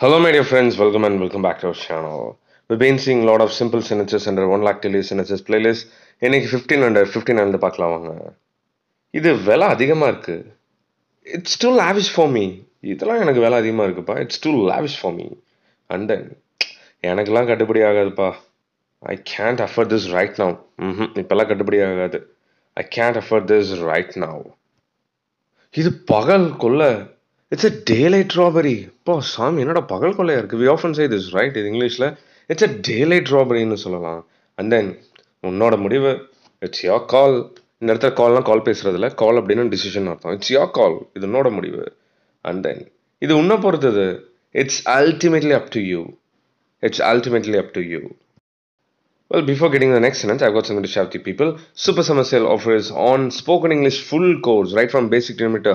Hello my dear friends, welcome and welcome back to our channel. We've been seeing a lot of simple signatures under 1 lakh daily signatures playlist. இன்னைக்கு fifteen hundred fifteen hundred பார்க்கலாம் வாங்க இது விலை அதிகமாக இருக்கு it's too lavish for me இதெல்லாம் எனக்கு விலை அதிகமாக இருக்குப்பா it's too lavish for me and then எனக்கெல்லாம் கட்டுப்படி ஆகாதுப்பா I can't afford this right now hmm இப்போல்லாம் கட்டுப்படி ஆகாது I can't afford this right now இது பகல் கொள்ள it's a daylight robbery இப்போ சாமி என்னோட பகல் கொள்ளையா இருக்குது we often say this right இது இங்கிலீஷில் இட்ஸ் அ டே லைட் ராபரின்னு சொல்லலாம் அண்ட் தென் உன்னோட முடிவு இட்ஸ் யோர் கால் இந்த இடத்துல கால்லாம் கால் பேசுறதுல கால் அப்படின்னு டிசிஷன் அர்த்தம் இட்ஸ் யோர் கால் இது உன்னோட முடிவு அண்ட் தென் இது உன்னை பொறுத்தது it's ultimately up to you it's ultimately up to you well before getting the next ones I got something to share with you people. Super Summer Sale offers on spoken English full course, right from basic to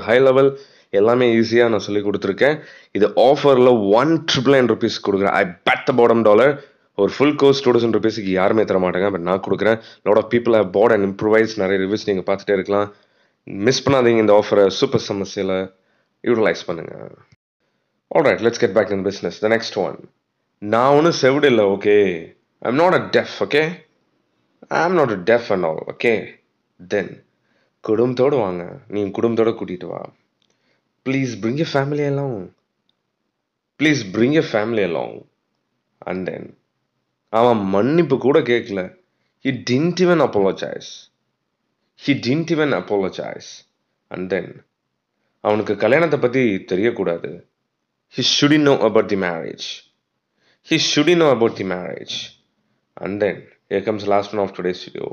எல்லாமே ஈஸியாக நான் சொல்லி கொடுத்துருக்கேன் இது ஆஃபரில் one triple nine rupees கொடுக்குறேன் ஐ bad த பாடம் dollar ஒரு ஃபுல் கோர்ஸ் டூ தௌசண்ட் ருபீஸுக்கு யாருமே தர மாட்டாங்க பட் நான் கொடுக்குறேன் lot of people have bought and improvise நிறைய ரிவ்யூஸ் நீங்கள் பார்த்துட்டே இருக்கலாம் மிஸ் பண்ணாதீங்க இந்த ஆஃபரை சூப்பர் சமஸ்யில் யூட்டிலைஸ் பண்ணுங்கள் right let's get back in business the next one நான் ஒன்றும் செவிடு இல்லை okay I am not a deaf okay I am not a deaf and all okay then குடும்பத்தோடு வாங்க நீங்கள் குடும்பத்தோடு கூட்டிகிட்டு வா ப்ளீஸ் பிரிங் எ ஃபேமிலி எல்லாம் please bring a family along and then அவன் மன்னிப்பு கூட கேட்கல he didn't even choice he didn't even choice and then அவனுக்கு கல்யாணத்தை பற்றி தெரியக்கூடாது he should know about the marriage he should know about the marriage and then here comes last one of today video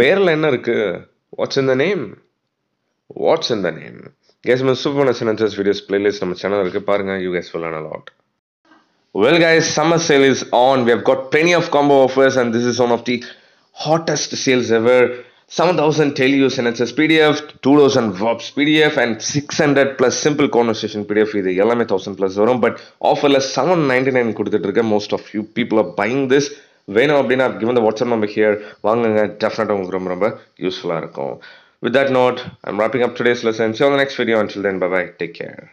பேரில் என்ன இருக்குது what's in the name what's in the name Guys, my super sentences videos playlist on my channel. You guys will learn a lot. Well, guys, summer sale is on. We have got plenty of combo offers, and this is one of the hottest sales ever. 7000 tell you sentences PDF, 2000 verbs PDF, and 600 plus simple conversation PDF. with the LMA 1000 plus. But offer less 799. Most of you people are buying this. When I've given the WhatsApp number here, definitely useful. With that note, I'm wrapping up today's lesson. See you on the next video. Until then, bye bye. Take care.